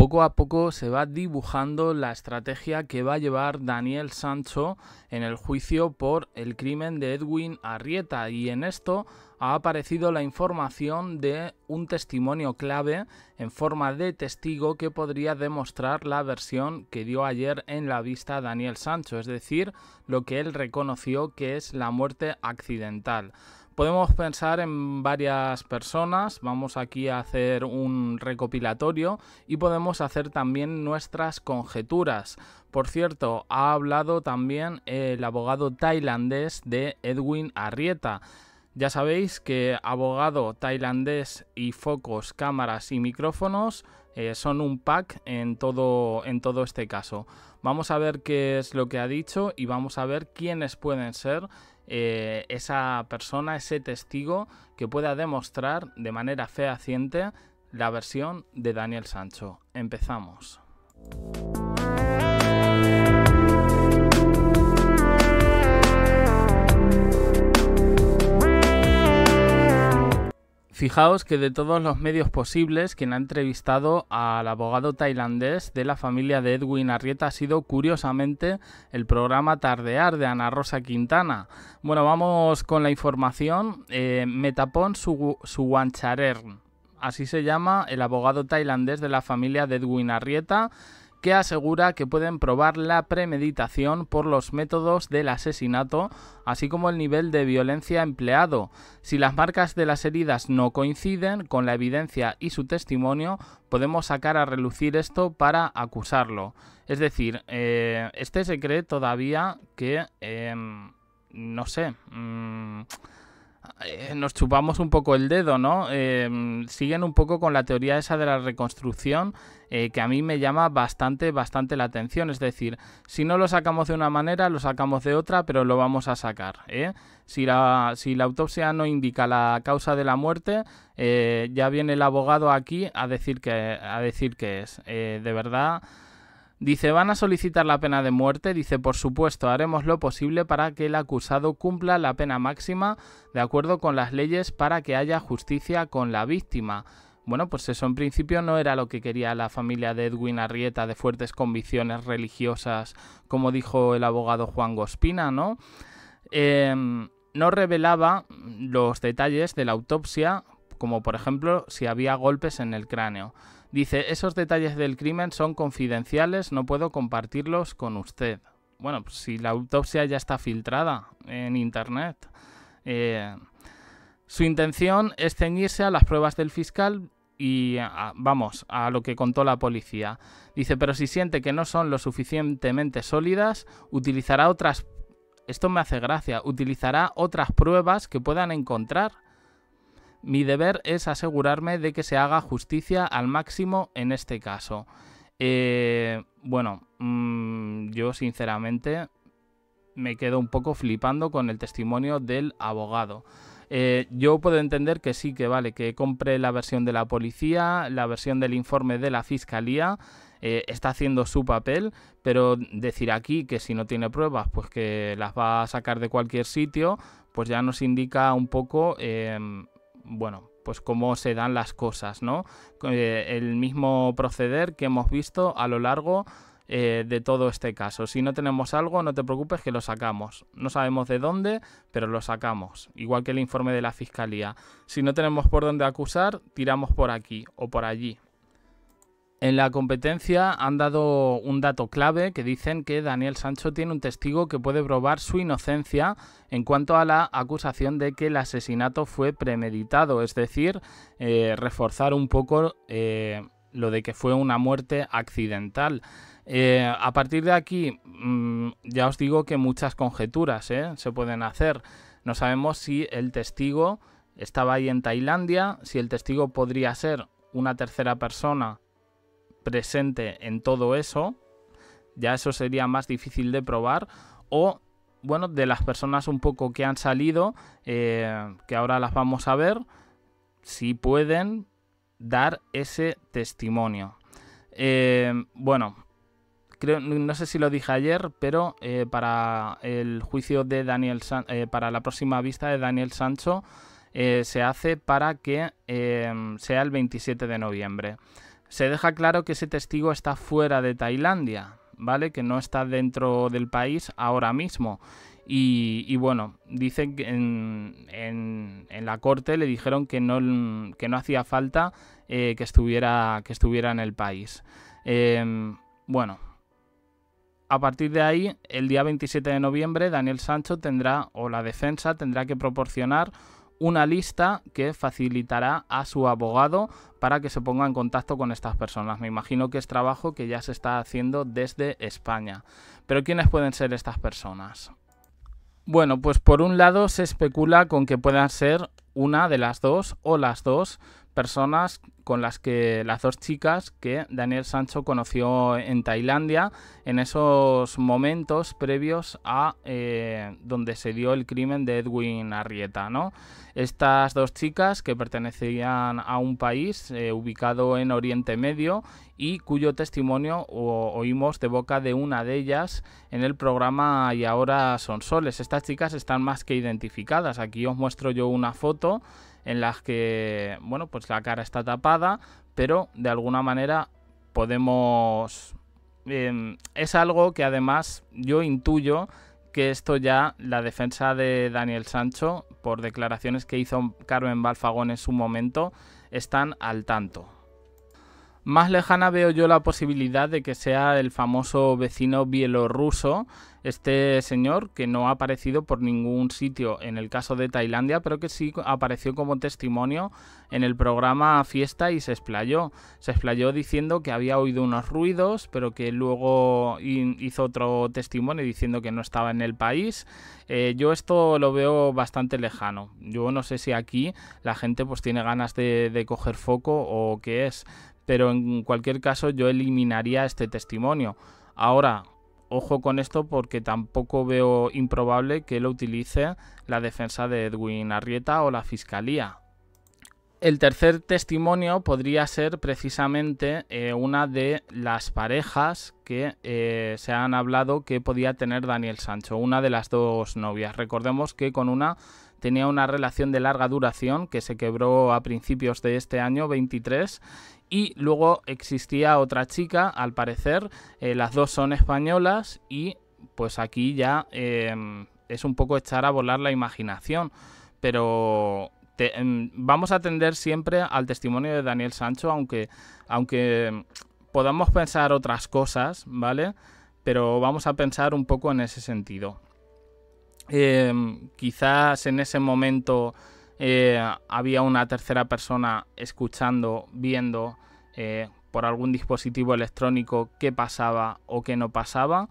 poco a poco se va dibujando la estrategia que va a llevar Daniel Sancho en el juicio por el crimen de Edwin Arrieta y en esto ha aparecido la información de un testimonio clave en forma de testigo que podría demostrar la versión que dio ayer en la vista Daniel Sancho, es decir, lo que él reconoció que es la muerte accidental. Podemos pensar en varias personas, vamos aquí a hacer un recopilatorio y podemos hacer también nuestras conjeturas. Por cierto, ha hablado también el abogado tailandés de Edwin Arrieta. Ya sabéis que abogado tailandés y focos, cámaras y micrófonos eh, son un pack en todo, en todo este caso. Vamos a ver qué es lo que ha dicho y vamos a ver quiénes pueden ser eh, esa persona, ese testigo que pueda demostrar de manera fehaciente la versión de Daniel Sancho. Empezamos. Fijaos que de todos los medios posibles, quien ha entrevistado al abogado tailandés de la familia de Edwin Arrieta ha sido curiosamente el programa Tardear de Ana Rosa Quintana. Bueno, vamos con la información. Eh, Metapon Suwancharern, así se llama el abogado tailandés de la familia de Edwin Arrieta, que asegura que pueden probar la premeditación por los métodos del asesinato, así como el nivel de violencia empleado. Si las marcas de las heridas no coinciden con la evidencia y su testimonio, podemos sacar a relucir esto para acusarlo. Es decir, eh, este se cree todavía que... Em, no sé... Mm, eh, nos chupamos un poco el dedo, ¿no? Em, siguen un poco con la teoría esa de la reconstrucción eh, que a mí me llama bastante, bastante la atención. Es decir, si no lo sacamos de una manera, lo sacamos de otra, pero lo vamos a sacar. ¿eh? Si la, si, la, autopsia no indica la causa de la muerte, ya viene el abogado aquí a decir que, a decir que es. de verdad Dice, ¿van a solicitar la pena de muerte? Dice, por supuesto, haremos lo posible para que el acusado cumpla la pena máxima de acuerdo con las leyes para que haya justicia con la víctima. Bueno, pues eso en principio no era lo que quería la familia de Edwin Arrieta de fuertes convicciones religiosas, como dijo el abogado Juan Gospina, ¿no? Em, no revelaba los detalles de la autopsia, como por ejemplo si había golpes en el cráneo. Dice, esos detalles del crimen son confidenciales, no puedo compartirlos con usted. Bueno, pues, si la autopsia ya está filtrada en Internet. Eh, su intención es ceñirse a las pruebas del fiscal y, vamos, a lo que contó la policía. Dice, pero si siente que no son lo suficientemente sólidas, utilizará otras... Esto me hace gracia, utilizará otras pruebas que puedan encontrar mi deber es asegurarme de que se haga justicia al máximo en este caso. Eh, bueno, mm, yo sinceramente me quedo un poco flipando con el testimonio del abogado. Eh, yo puedo entender que sí, que vale, que compre la versión de la policía, la versión del informe de la fiscalía, eh, está haciendo su papel, pero decir aquí que si no tiene pruebas, pues que las va a sacar de cualquier sitio, pues ya nos indica un poco em, bueno, pues cómo se dan las cosas, ¿no? Eh, el mismo proceder que hemos visto a lo largo eh, de todo este caso. Si no tenemos algo, no te preocupes que lo sacamos. No sabemos de dónde, pero lo sacamos. Igual que el informe de la fiscalía. Si no tenemos por dónde acusar, tiramos por aquí o por allí. En la competencia han dado un dato clave que dicen que Daniel Sancho tiene un testigo que puede probar su inocencia en cuanto a la acusación de que el asesinato fue premeditado, es decir, eh, reforzar un poco eh, lo de que fue una muerte accidental. Eh, a partir de aquí, mm, ya os digo que muchas conjeturas se pueden hacer. No sabemos si el testigo estaba ahí en Tailandia, si el testigo podría ser una tercera persona presente en todo eso, ya eso sería más difícil de probar, o bueno, de las personas un poco que han salido, eh, que ahora las vamos a ver, si pueden dar ese testimonio. Eh, bueno, no sé si lo dije ayer, pero eh, para el juicio de Daniel, para la próxima vista de Daniel Sancho, se hace para que sea el 27 de noviembre. Se deja claro que ese testigo está fuera de Tailandia, ¿vale? Que no está dentro del país ahora mismo. Y, bueno, dicen que en, en, la corte le dijeron que no, que no hacía falta eh, que, estuviera, que estuviera en el país. Em, bueno, a partir de ahí, el día 27 de noviembre, Daniel Sancho tendrá, o la defensa, tendrá que proporcionar una lista que facilitará a su abogado para que se ponga en contacto con estas personas. Me imagino que es trabajo que ya se está haciendo desde España. Pero ¿quiénes pueden ser estas personas? Bueno, pues por un lado se especula con que puedan ser una de las dos o las dos personas con las que las dos chicas que Daniel Sancho conoció en Tailandia en esos momentos previos a eh, donde se dio el crimen de Edwin Arrieta, ¿no? Estas dos chicas que pertenecían a un país eh, ubicado en Oriente Medio y cuyo testimonio oímos de boca de una de ellas en el programa Y ahora son soles. Estas chicas están más que identificadas. Aquí os muestro yo una foto en la que, bueno, pues la cara está tapada pero de alguna manera podemos... Em, es algo que además yo intuyo que esto ya, la defensa de Daniel Sancho, por declaraciones que hizo Carmen Balfagón en su momento, están al tanto. Más lejana veo yo la posibilidad de que sea el famoso vecino bielorruso, este señor que no ha aparecido por ningún sitio en el caso de Tailandia, pero que sí apareció como testimonio en el programa Fiesta y se explayó. Se explayó diciendo que había oído unos ruidos, pero que luego hizo otro testimonio diciendo que no estaba en el país. Eh, yo esto lo veo bastante lejano. Yo no sé si aquí la gente pues tiene ganas de, de coger foco o qué es pero en cualquier caso yo eliminaría este testimonio. Ahora, ojo con esto porque tampoco veo improbable que lo utilice la defensa de Edwin Arrieta o la fiscalía. El tercer testimonio podría ser precisamente eh, una de las parejas que eh, se han hablado que podía tener Daniel Sancho, una de las dos novias. Recordemos que con una tenía una relación de larga duración que se quebró a principios de este año 23 y luego existía otra chica, al parecer, eh, las dos son españolas y pues aquí ya em, es un poco echar a volar la imaginación. Pero em, vamos a atender siempre al testimonio de Daniel Sancho, aunque, aunque podamos pensar otras cosas, ¿vale? Pero vamos a pensar un poco en ese sentido. Em, quizás en ese momento eh, había una tercera persona escuchando, viendo eh, por algún dispositivo electrónico qué pasaba o qué no pasaba.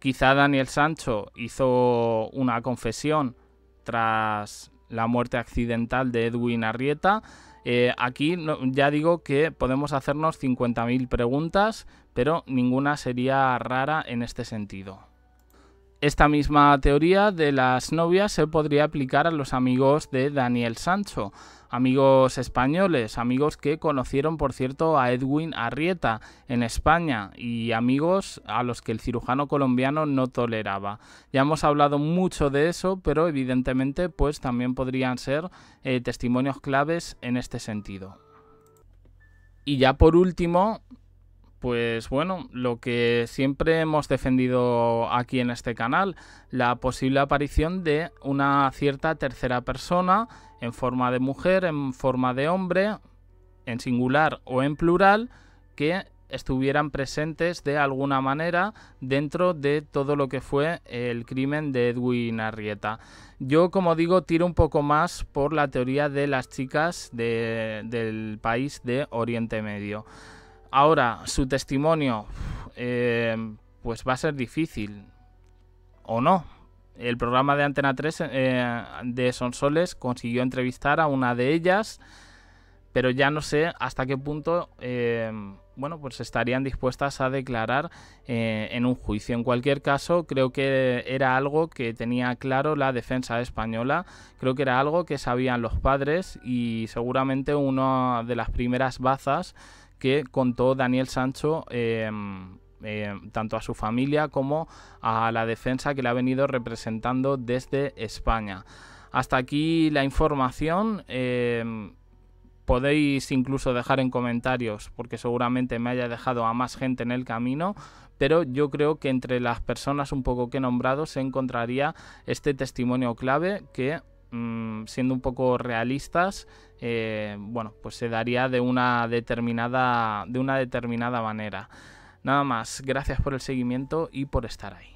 Quizá Daniel Sancho hizo una confesión tras la muerte accidental de Edwin Arrieta. Eh, aquí ya digo que podemos hacernos 50.000 preguntas, pero ninguna sería rara en este sentido. Esta misma teoría de las novias se podría aplicar a los amigos de Daniel Sancho, amigos españoles, amigos que conocieron, por cierto, a Edwin Arrieta en España y amigos a los que el cirujano colombiano no toleraba. Ya hemos hablado mucho de eso, pero evidentemente, pues también podrían ser eh, testimonios claves en este sentido. Y ya por último, pues bueno, lo que siempre hemos defendido aquí en este canal, la posible aparición de una cierta tercera persona en forma de mujer, en forma de hombre, en singular o en plural, que estuvieran presentes de alguna manera dentro de todo lo que fue el crimen de Edwin Arrieta. Yo, como digo, tiro un poco más por la teoría de las chicas del país de Oriente Medio. Ahora, su testimonio, eh, pues va a ser difícil, o no. El programa de Antena 3 eh, de Sonsoles consiguió entrevistar a una de ellas, pero ya no sé hasta qué punto, eh, bueno, pues estarían dispuestas a declarar en un juicio. En cualquier caso, creo que era algo que tenía claro la defensa española, creo que era algo que sabían los padres y seguramente una de las primeras bazas que contó Daniel Sancho. Em, em, tanto a su familia como a la defensa que le ha venido representando desde España. Hasta aquí la información. Em, podéis incluso dejar en comentarios, porque seguramente me haya dejado a más gente en el camino, pero yo creo que entre las personas un poco que he nombrado se encontraría este testimonio clave que Mm, siendo un poco realistas, eh, bueno, pues se daría de una determinada, de una determinada manera. Nada más, gracias por el seguimiento y por estar ahí.